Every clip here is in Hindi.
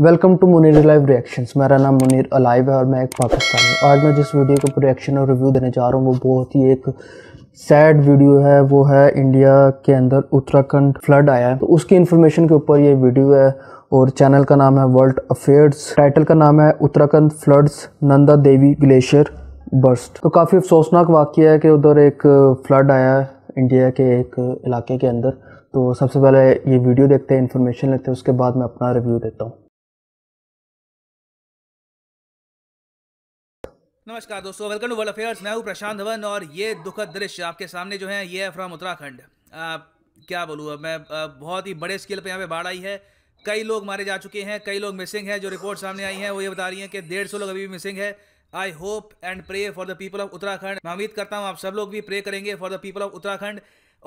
welcome to Munir live reactions मेरा नाम मुनीर अलाइव है और मैं एक पाकिस्तानी आज मैं जिस वीडियो को रिएक्शन और रिव्यू देने जा रहा हूँ वो बहुत ही एक सैड वीडियो है वो है इंडिया के अंदर उत्तराखंड फ्लड आया है तो उसकी इन्फॉर्मेशन के ऊपर ये वीडियो है और चैनल का नाम है वर्ल्ड अफेयर्स टाइटल का नाम है Uttarakhand floods Nanda Devi glacier burst तो काफ़ी अफसोसनाक वाक्य है कि उधर एक फ्लड आया है इंडिया के एक इलाके के अंदर तो सबसे पहले ये वीडियो देखते हैं इन्फॉर्मेशन लेते हैं उसके बाद मैं अपना रिव्यू देता हूँ नमस्कार दोस्तों वेलकम टू वर्ल्ड अफेयर्स मैं हूँ प्रशांत धवन और ये दुखद दृश्य आपके सामने जो है ये है फ्रॉम उत्तराखंड क्या बोलूँ मैं आ, बहुत ही बड़े स्केल पे यहाँ पे बाढ़ आई है कई लोग मारे जा चुके हैं कई लोग मिसिंग हैं जो रिपोर्ट सामने आई हैं वो ये बता रही हैं कि डेढ़ सौ लोग अभी भी मिसिंग है I hope and pray for the people of Uttarakhand मैं उम्मीद करता हूँ आप सब लोग भी प्रे करेंगे for the people of Uttarakhand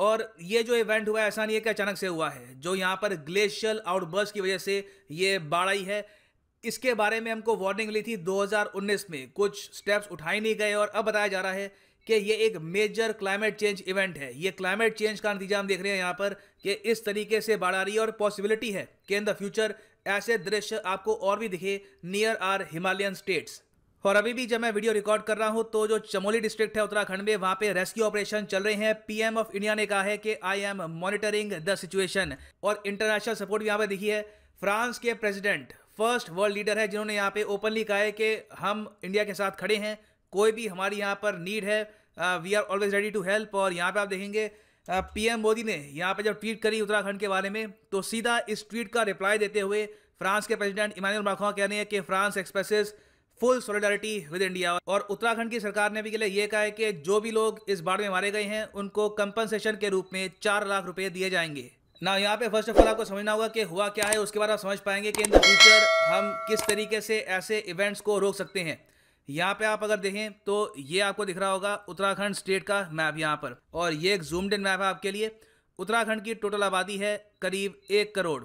और ये जो इवेंट हुआ है ऐसा नहीं है कि अचानक से हुआ है जो यहाँ पर ग्लेशियल आउटबर्स की वजह से ये बाढ़ आई है इसके बारे में हमको वार्निंग मिली थी 2019 में कुछ स्टेप्स उठाए नहीं गए और अब बताया जा रहा है कि ये एक मेजर क्लाइमेट चेंज इवेंट है ये क्लाइमेट चेंज का नतीजा हम देख रहे हैं यहाँ पर कि इस तरीके से बाढ़ आ रही है और पॉसिबिलिटी है कि इन द फ्यूचर ऐसे दृश्य आपको और भी दिखे नियर आर हिमालयन स्टेट्स और अभी भी जब मैं वीडियो रिकॉर्ड कर रहा हूं तो जो चमोली डिस्ट्रिक्ट है उत्तराखंड में वहां पे रेस्क्यू ऑपरेशन चल रहे हैं पीएम ऑफ इंडिया ने कहा है कि I am monitoring the situation और इंटरनेशनल सपोर्ट भी यहाँ पे है फ्रांस के प्रेसिडेंट फर्स्ट वर्ल्ड लीडर है जिन्होंने यहाँ पे ओपनली कहा है कि हम इंडिया के साथ खड़े हैं कोई भी हमारी यहाँ पर नीड है we are always ready to help और यहाँ पे आप देखेंगे पीएम मोदी ने यहाँ पे जब ट्वीट करी उत्तराखंड के बारे में तो सीधा इस ट्वीट का रिप्लाई देते हुए फ्रांस के प्रेसिडेंट इमानुअल माखवा कह रहे हैं कि France expresses full solidarity with India और उत्तराखंड की सरकार ने भी के लिए यह कहा है कि जो भी लोग इस बाढ़ में मारे गए हैं उनको कंपनसेशन के रूप में चार लाख रुपए दिए जाएंगे ना यहाँ पे फर्स्ट ऑफ ऑल आपको समझना होगा कि हुआ क्या है उसके बाद आप समझ पाएंगे कि इन द फ्यूचर हम किस तरीके से ऐसे इवेंट्स को रोक सकते हैं यहाँ पे आप अगर देखें तो ये आपको दिख रहा होगा उत्तराखंड स्टेट का मैप यहाँ पर और ये एक जूम्ड इन मैप है आपके लिए उत्तराखंड की टोटल आबादी है करीब एक करोड़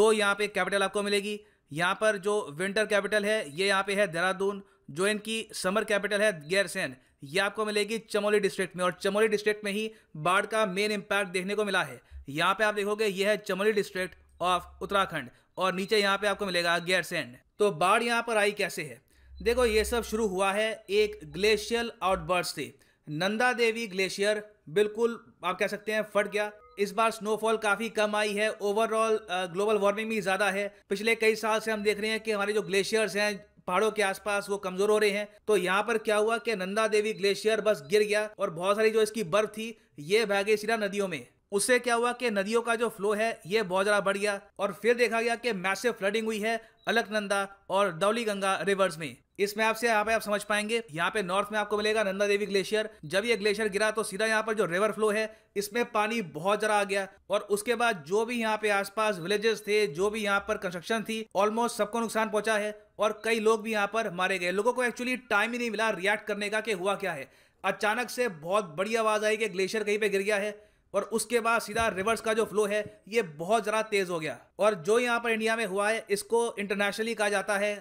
दो यहाँ पे कैपिटल आपको मिलेगी यहाँ पर जो विंटर कैपिटल है ये यहाँ पे है देहरादून जो इनकी समर कैपिटल है गैरसैन ये आपको मिलेगी चमोली डिस्ट्रिक्ट में और चमोली डिस्ट्रिक्ट में ही बाढ़ का मेन इम्पैक्ट देखने को मिला है यहाँ पे आप देखोगे यह है चमोली डिस्ट्रिक्ट ऑफ उत्तराखंड और नीचे यहाँ पे आपको मिलेगा गैरसैंड तो बाढ़ यहाँ पर आई कैसे है देखो ये सब शुरू हुआ है एक ग्लेशियल आउटबर्ड से नंदा देवी ग्लेशियर बिल्कुल आप कह सकते हैं फट गया इस बार स्नोफॉल काफ़ी कम आई है ओवरऑल ग्लोबल वार्मिंग भी ज़्यादा है पिछले कई साल से हम देख रहे हैं कि हमारे जो ग्लेशियर्स हैं पहाड़ों के आसपास वो कमजोर हो रहे हैं तो यहाँ पर क्या हुआ कि नंदा देवी ग्लेशियर बस गिर गया और बहुत सारी जो इसकी बर्फ थी ये भागे सीधा नदियों में उससे क्या हुआ कि नदियों का जो फ्लो है ये बहुत ज़्यादा बढ़ गया और फिर देखा गया कि मैसिव फ्लडिंग हुई है अलकनंदा और दौली गंगा रिवर्स में इस मैप से यहाँ पे आप समझ पाएंगे यहाँ पे नॉर्थ में आपको मिलेगा नंदा देवी ग्लेशियर जब ये ग्लेशियर गिरा तो सीधा यहाँ पर जो रिवर फ्लो है इसमें पानी बहुत जरा आ गया और उसके बाद जो भी यहाँ पे आसपास विलेजेस थे जो भी यहाँ पर कंस्ट्रक्शन थी ऑलमोस्ट सबको नुकसान पहुंचा है और कई लोग भी यहाँ पर मारे गए लोगों को एक्चुअली टाइम ही नहीं मिला रिएक्ट करने का कि हुआ क्या है अचानक से बहुत बड़ी आवाज आई कि ग्लेशियर कहीं पे गिर गया है और उसके बाद सीधा रिवर्स का जो फ्लो है ये बहुत ज़्यादा तेज़ हो गया और जो यहाँ पर इंडिया में हुआ है इसको इंटरनेशनली कहा जाता है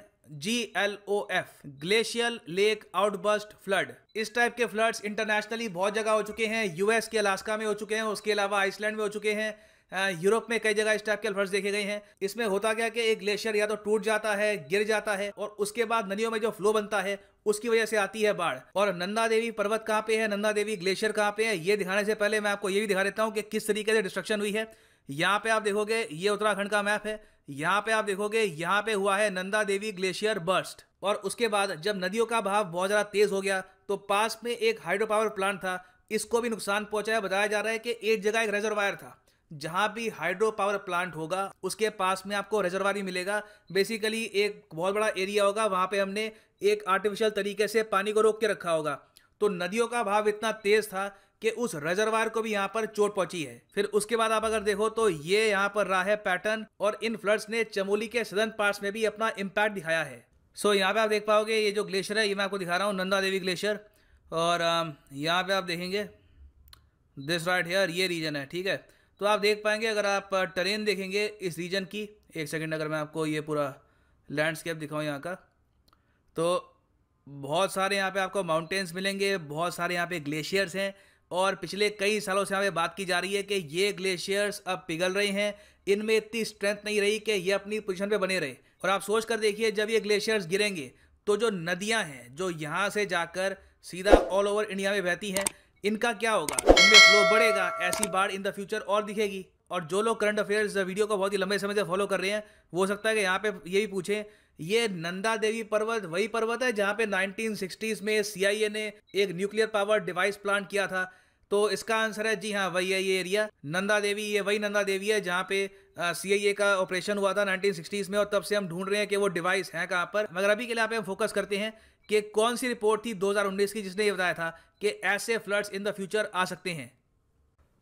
G L O F glacial lake outburst flood इस टाइप के फ्लड्स इंटरनेशनली बहुत जगह हो चुके हैं यूएस के अलास्का में हो चुके हैं उसके अलावा आइसलैंड में हो चुके हैं यूरोप में कई जगह इस टाइप के अल्फर्स देखे गए हैं इसमें होता क्या कि एक ग्लेशियर या तो टूट जाता है गिर जाता है और उसके बाद नदियों में जो फ्लो बनता है उसकी वजह से आती है बाढ़ और नंदा देवी पर्वत कहाँ पे है नंदा देवी ग्लेशियर कहाँ पे है ये दिखाने से पहले मैं आपको ये भी दिखा देता हूँ कि किस तरीके से डिस्ट्रक्शन हुई है यहाँ पे आप देखोगे ये उत्तराखंड का मैप है यहाँ पे आप देखोगे यहाँ पे हुआ है नंदा देवी ग्लेशियर बर्स्ट और उसके बाद जब नदियों का भाव बहुत ज़्यादा तेज हो गया तो पास में एक हाइड्रो पावर प्लांट था इसको भी नुकसान पहुंचाया बताया जा रहा है कि एक जगह एक रिजर्वायर था जहां भी हाइड्रो पावर प्लांट होगा उसके पास में आपको रिजर्वारी मिलेगा बेसिकली एक बहुत बड़ा एरिया होगा वहां पे हमने एक आर्टिफिशियल तरीके से पानी को रोक के रखा होगा तो नदियों का भाव इतना तेज था कि उस रेजरवार को भी यहाँ पर चोट पहुंची है फिर उसके बाद आप अगर देखो तो ये यहाँ पर रहा है पैटर्न और इन फ्लड्स ने चमोली के सदर्न पार्ट्स में भी अपना इम्पैक्ट दिखाया है सो so, यहाँ पे आप देख पाओगे ये जो ग्लेशियर है ये मैं आपको दिखा रहा हूँ नंदा देवी ग्लेशियर और यहाँ पे आप देखेंगे दिस राइट हेयर ये रीजन है ठीक है तो आप देख पाएंगे अगर आप ट्रेन देखेंगे इस रीजन की एक सेकेंड अगर मैं आपको ये पूरा लैंडस्केप दिखाऊँ यहाँ का तो बहुत सारे यहाँ पे आपको माउंटेन्स मिलेंगे बहुत सारे यहाँ पे ग्लेशियर्स हैं और पिछले कई सालों से यहाँ पे बात की जा रही है कि ये ग्लेशियर्स अब पिघल रहे हैं इनमें इतनी स्ट्रेंथ नहीं रही कि ये अपनी पोजीशन पे बने रहे और आप सोच कर देखिए जब ये ग्लेशियर्स गिरेंगे तो जो नदियाँ हैं जो यहाँ से जाकर सीधा ऑल ओवर इंडिया में बहती हैं इनका क्या होगा इनमें फ्लो बढ़ेगा ऐसी बाढ़ इन द फ्यूचर और दिखेगी और जो लोग करंट अफेयर्स वीडियो को बहुत ही लंबे समय से फॉलो कर रहे हैं वो हो सकता है कि यहाँ पे ये भी पूछें ये नंदा देवी पर्वत वही पर्वत है जहाँ पे 1960s में सी ने एक न्यूक्लियर पावर डिवाइस प्लांट किया था तो इसका आंसर है जी हाँ वही है ये एरिया नंदा देवी ये वही नंदा देवी है जहाँ पे सी आई ए का ऑपरेशन हुआ था 1960s में और तब से हम ढूंढ रहे हैं कि वो डिवाइस है कहाँ पर मगर अभी के लिए आप हम फोकस करते हैं कि कौन सी रिपोर्ट थी 2019 की जिसने ये बताया था कि ऐसे फ्लड्स इन द फ्यूचर आ सकते हैं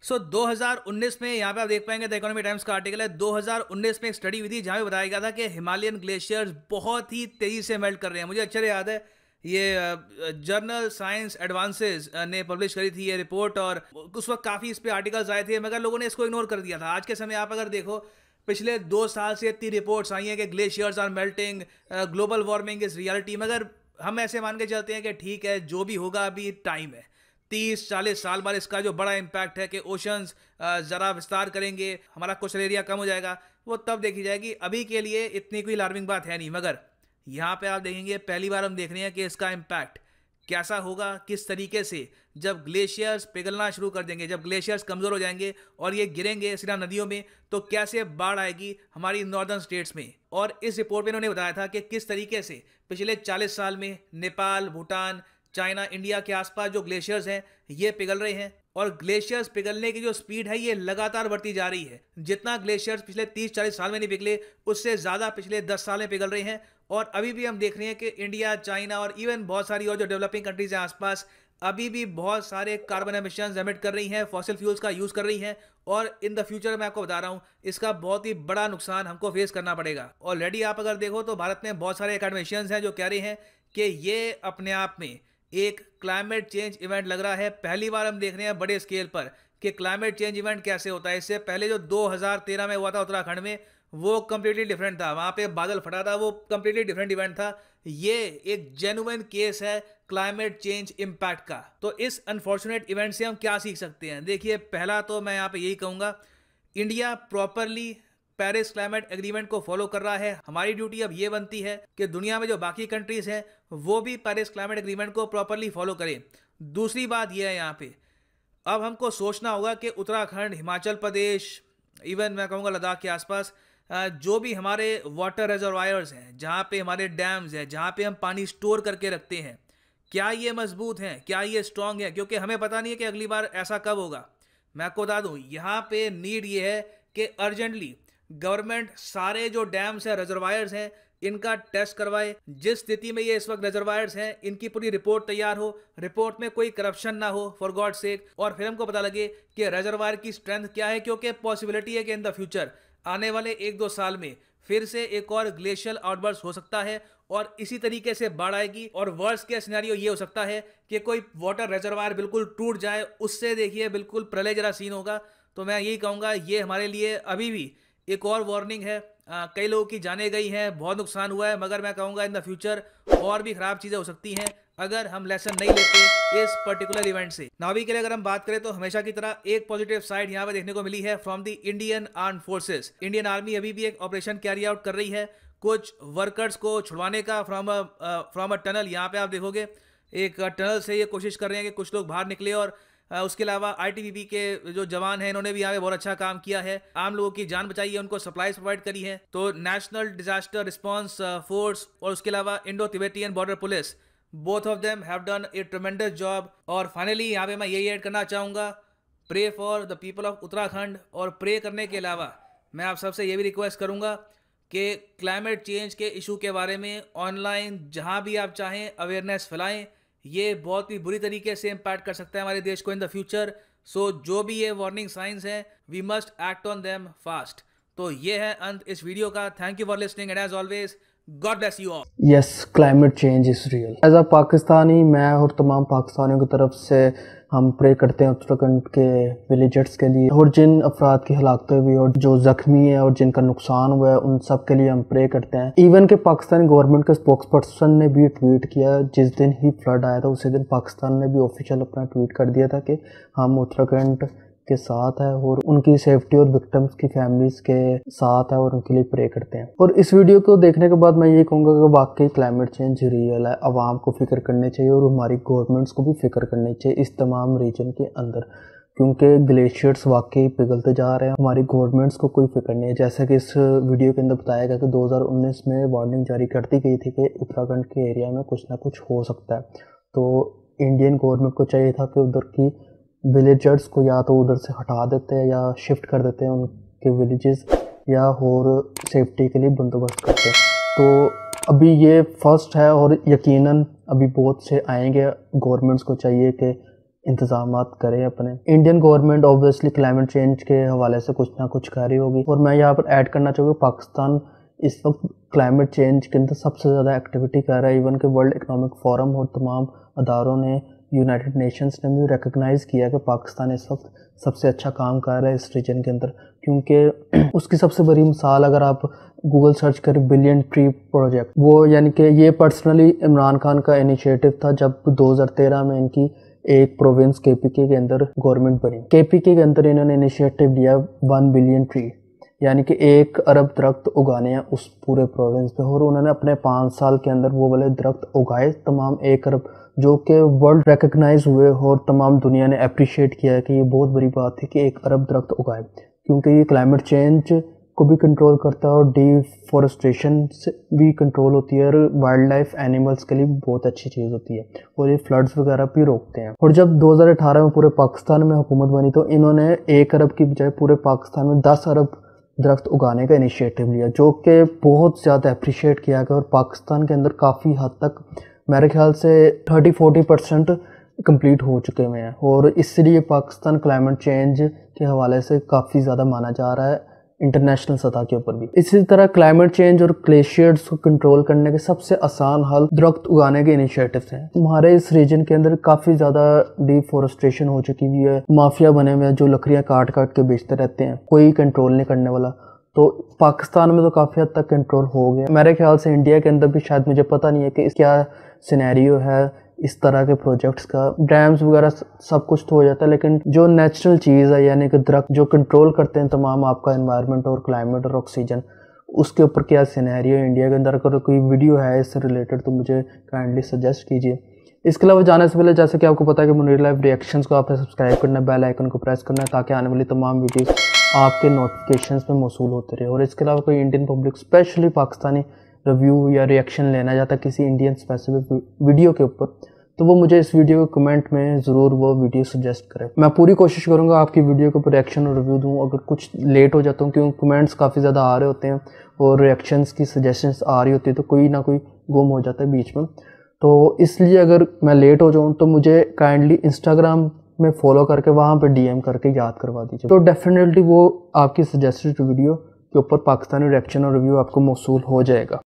सो so, 2019 में यहाँ पे आप देख पाएंगे द इकोनॉमी टाइम्स का आर्टिकल है 2019 में एक स्टडी हुई थी जहाँ पे बताया गया था कि हिमालयन ग्लेशियर्स बहुत ही तेज़ी से मेल्ट कर रहे हैं मुझे अच्छे याद है ये जर्नल साइंस एडवांसेस ने पब्लिश करी थी ये रिपोर्ट और उस वक्त काफ़ी इस पर आर्टिकल्स आए थे मगर लोगों ने इसको इग्नोर कर दिया था आज के समय आप अगर देखो पिछले दो साल से इतनी रिपोर्ट्स आई हैं कि glaciers are melting global warming is reality मगर हम ऐसे मान के चलते हैं कि ठीक है जो भी होगा अभी टाइम है तीस चालीस साल बाद इसका जो बड़ा इम्पैक्ट है कि ओशंस ज़रा विस्तार करेंगे हमारा कोस्टल एरिया कम हो जाएगा वो तब देखी जाएगी अभी के लिए इतनी कोई अलार्मिंग बात है नहीं मगर यहाँ पे आप देखेंगे पहली बार हम देख रहे हैं कि इसका इम्पैक्ट कैसा होगा किस तरीके से जब ग्लेशियर्स पिघलना शुरू कर देंगे जब ग्लेशियर्स कमज़ोर हो जाएंगे और ये गिरेंगे सिरा नदियों में तो कैसे बाढ़ आएगी हमारी नॉर्दर्न स्टेट्स में और इस रिपोर्ट में इन्होंने बताया था कि किस तरीके से पिछले 40 साल में नेपाल भूटान चाइना इंडिया के आसपास जो ग्लेशियर्स हैं ये पिघल रहे हैं और ग्लेशियर्स पिघलने की जो स्पीड है ये लगातार बढ़ती जा रही है जितना ग्लेशियर्स पिछले 30-40 साल में नहीं पिघले उससे ज़्यादा पिछले 10 साल में पिघल रहे हैं और अभी भी हम देख रहे हैं कि इंडिया चाइना और इवन बहुत सारी और जो डेवलपिंग कंट्रीज़ हैं आसपास अभी भी बहुत सारे कार्बन एमिशन एमिट कर रही हैं फॉसिल फ्यूल्स का यूज़ कर रही हैं और इन द फ्यूचर मैं आपको बता रहा हूँ इसका बहुत ही बड़ा नुकसान हमको फेस करना पड़ेगा ऑलरेडी आप अगर देखो तो भारत में बहुत सारे एकेडमिशियंस हैं जो कह रहे हैं कि ये अपने आप में एक क्लाइमेट चेंज इवेंट लग रहा है पहली बार हम देख रहे हैं बड़े स्केल पर कि क्लाइमेट चेंज इवेंट कैसे होता है इससे पहले जो 2013 में हुआ था उत्तराखंड में वो कम्प्लीटली डिफरेंट था वहाँ पे बादल फटा था वो कम्प्लीटली डिफरेंट इवेंट था ये एक जेनुअन केस है क्लाइमेट चेंज इम्पैक्ट का तो इस अनफॉर्चुनेट इवेंट से हम क्या सीख सकते हैं देखिए पहला तो मैं यहाँ पे यही कहूँगा India properly Paris climate agreement को फॉलो कर रहा है हमारी ड्यूटी अब ये बनती है कि दुनिया में जो बाकी कंट्रीज हैं वो भी पेरिस क्लाइमेट एग्रीमेंट को प्रॉपरली फॉलो करें दूसरी बात यह है यहाँ पे अब हमको सोचना होगा कि उत्तराखंड हिमाचल प्रदेश इवन मैं कहूँगा लद्दाख के आसपास जो भी हमारे वाटर रिजर्वायर्स हैं जहाँ पे हमारे डैम्स हैं जहाँ पे हम पानी स्टोर करके रखते हैं क्या ये मजबूत हैं क्या ये स्ट्रांग है क्योंकि हमें पता नहीं है कि अगली बार ऐसा कब होगा मैं आपको बता दूँ यहाँ पे नीड ये है कि अर्जेंटली गवर्नमेंट सारे जो डैम्स हैं रिजर्वायर्स हैं इनका टेस्ट करवाए जिस स्थिति में ये इस वक्त रिजर्वायर्स हैं इनकी पूरी रिपोर्ट तैयार हो रिपोर्ट में कोई करप्शन ना हो फॉर गॉड सेक और फिर हमको पता लगे कि रिजर्वायर की स्ट्रेंथ क्या है क्योंकि पॉसिबिलिटी है कि इन द फ्यूचर आने वाले एक दो साल में फिर से एक और ग्लेशियल आउटबर्स हो सकता है और इसी तरीके से बाढ़ आएगी और वर्ष के सिनेरियो ये हो सकता है कि कोई वाटर रिजर्वायर बिल्कुल टूट जाए उससे देखिए बिल्कुल प्रलय जरा सीन होगा तो मैं यही कहूँगा ये हमारे लिए अभी भी एक और वार्निंग है आ, कई लोगों की जाने गई हैं बहुत नुकसान हुआ है मगर मैं कहूँगा इन द फ्यूचर और भी ख़राब चीज़ें हो सकती हैं अगर हम लेसन नहीं लेते इस पर्टिकुलर इवेंट से नावी के लिए अगर हम बात करें तो हमेशा की तरह एक पॉजिटिव साइड यहाँ पे देखने को मिली है from the Indian arm forces Indian army अभी भी एक ऑपरेशन कैरी आउट कर रही है कुछ वर्कर्स को छुड़वाने का फ्रॉम फ्रॉम अ टनल यहाँ पे आप देखोगे एक टनल से ये कोशिश कर रहे हैं कि कुछ लोग बाहर निकले और uh, उसके अलावा आईटीबीपी के जो जवान हैं इन्होंने भी यहाँ पे बहुत अच्छा काम किया है आम लोगों की जान बचाई है उनको सप्लाईज प्रोवाइड करी है तो नेशनल डिजास्टर रिस्पॉन्स फोर्स और उसके अलावा Indo Tibetan border police both of them have done a tremendous job और फाइनली यहाँ पे मैं यही ऐड करना चाहूँगा pray for the people of Uttarakhand और प्रे करने के अलावा मैं आप सबसे ये भी रिक्वेस्ट करूँगा कि क्लाइमेट चेंज के इशू के बारे में ऑनलाइन जहाँ भी आप चाहें अवेयरनेस फैलाएं ये बहुत ही बुरी तरीके से इम्पैक्ट कर सकता है हमारे देश को इन द फ्यूचर सो जो भी ये वार्निंग साइंस हैं we must act on them fast तो ये है अंत इस वीडियो का thank you for listening and as always God यस climate change is real as a Pakistani मैं और तमाम पाकिस्तानियों की तरफ से हम प्रे करते हैं उत्तराखंड के विलेजर्स के लिए और जिन अफराद की हलाकते हुई और जो ज़ख्मी है और जिनका नुकसान हुआ है उन सब के लिए हम प्रे करते हैं इवन के पाकिस्तानी गवर्नमेंट के स्पोक्स पर्सन ने भी ट्वीट किया जिस दिन ही फ्लड आया था उसी दिन पाकिस्तान ने भी ऑफिशियल अपना ट्वीट कर दिया था कि हम उत्तराखंड के साथ है और उनकी सेफ्टी और विक्टम्स की फैमिलीज के साथ है और उनके लिए प्रे करते हैं और इस वीडियो को देखने के बाद मैं ये कहूँगा कि वाकई क्लाइमेट चेंज रियल है आवाम को फिक्र करनी चाहिए और हमारी गवर्नमेंट्स को भी फिक्र करनी चाहिए इस तमाम रीजन के अंदर क्योंकि ग्लेशियर्स वाकई पिघलते जा रहे हैं हमारी गवर्नमेंट्स को कोई फिक्र नहीं है जैसा कि इस वीडियो के अंदर बताया गया कि 2019 में वार्निंग जारी कर दी गई थी कि उत्तराखंड के एरिया में कुछ ना कुछ हो सकता है तो इंडियन गवर्नमेंट को चाहिए था कि उधर की विलेजर्स को या तो उधर से हटा देते हैं या शिफ्ट कर देते हैं उनके विलेजेस या और सेफ्टी के लिए बंदोबस्त करते हैं तो अभी ये फर्स्ट है और यकीनन अभी बहुत से आएंगे गवर्नमेंट्स को चाहिए कि इंतजाम करें अपने Indian government obviously climate change के हवाले से कुछ ना कुछ कर रही होगी और मैं यहाँ पर ऐड करना चाहूँगी पाकिस्तान इस वक्त क्लाइमेट चेंज के अंदर सबसे ज़्यादा एक्टिविटी कर रहा है इवन के वर्ल्ड इकोनॉमिक फोरम और तमाम अदारों ने यूनाइटेड नेशंस ने भी रिकग्नाइज़ किया कि पाकिस्तान इस वक्त सबसे अच्छा काम कर रहा है इस रीजन के अंदर क्योंकि उसकी सबसे बड़ी मिसाल अगर आप गूगल सर्च करें बिलियन ट्री प्रोजेक्ट वो यानी कि ये पर्सनली इमरान खान का इनिशिएटिव था जब 2013 में इनकी एक प्रोविंस के पी के अंदर गवर्नमेंट बनी के पी के अंदर इन्होंने इनिशिएटिव लिया वन बिलियन ट्री यानी कि एक अरब दरख्त उगाने हैं उस पूरे प्रोविंस पे और उन्होंने अपने पाँच साल के अंदर वो वाले दरख्त उगाए तमाम एक अरब जो कि वर्ल्ड रिकगनाइज हुए और तमाम दुनिया ने अप्रिशिएट किया है कि ये बहुत बड़ी बात है कि एक अरब दरख्त उगाए क्योंकि ये क्लाइमेट चेंज को भी कंट्रोल करता है और डिफॉरेस्टेशन से भी कंट्रोल होती है और वाइल्ड लाइफ एनिमल्स के लिए बहुत अच्छी चीज़ होती है और ये फ्लड्स वगैरह भी रोकते हैं और जब 2018 में पूरे पाकिस्तान में हुकूमत बनी तो इन्होंने एक अरब की बजाय पूरे पाकिस्तान में दस अरब दरख्त उगाने का इनिशिएटिव लिया जो कि बहुत ज़्यादा अप्रिशिएट किया गया और पाकिस्तान के अंदर काफ़ी हद तक मेरे ख्याल से थर्टी फोर्टी परसेंट कम्प्लीट हो चुके हुए हैं और इसलिए पाकिस्तान क्लाइमेट चेंज के हवाले से काफ़ी ज़्यादा माना जा रहा है इंटरनेशनल सतह के ऊपर भी इसी तरह क्लाइमेट चेंज और ग्लेशियर्स को कंट्रोल करने के सबसे आसान हल दरख्त उगाने के इनिशिएटिव्स हैं हमारे इस रीजन के अंदर काफ़ी ज़्यादा डिफॉरेस्ट्रेशन हो चुकी हुई है माफिया बने हुए हैं जो लकड़ियाँ काट काट के बेचते रहते हैं कोई कंट्रोल नहीं करने वाला तो पाकिस्तान में तो काफ़ी हद तक कंट्रोल हो गया मेरे ख्याल से इंडिया के अंदर भी शायद मुझे पता नहीं है कि क्या सिनेरियो है इस तरह के प्रोजेक्ट्स का डैम्स वगैरह सब कुछ तो हो जाता है लेकिन जो नेचुरल चीज़ है यानी कि दरख्त जो कंट्रोल करते हैं तमाम आपका इन्वायरमेंट और क्लाइमेट और ऑक्सीजन उसके ऊपर क्या सिनेरियो है इंडिया के अंदर अगर कोई वीडियो है इससे रिलेटेड तो मुझे काइंडली सजेस्ट कीजिए इसके अलावा जाने से पहले जैसे कि आपको पता है कि मुनीर लाइफ रिएक्शंस को आपने सब्सक्राइब करना है बेल आइकन को प्रेस करना है ताकि आने वाली तमाम वीडियोज़ आपके नोटिफिकेशन में मौसू होते रहे और इसके अलावा कोई Indian public specially Pakistani review या रिएक्शन लेना चाहता किसी इंडियन स्पेसिफिक वीडियो के ऊपर तो वो मुझे इस वीडियो के कमेंट में ज़रूर वो वीडियो सजेस्ट करें मैं पूरी कोशिश करूँगा आपकी वीडियो के ऊपर रिएक्शन और रिव्यू दूँ अगर कुछ लेट हो जाता हूँ क्योंकि कमेंट्स काफ़ी ज़्यादा आ रहे होते हैं और रिएक्शन की सजेशन आ रही होती है तो कोई ना कोई गुम हो जाता है बीच में तो इसलिए अगर मैं लेट हो जाऊँ तो मुझे काइंडली इंस्टाग्राम में फॉलो करके वहाँ पे डीएम करके याद करवा दीजिए तो डेफिनेटली वो आपकी सजेस्टेड वीडियो के ऊपर पाकिस्तानी रिएक्शन और रिव्यू आपको मौसू हो जाएगा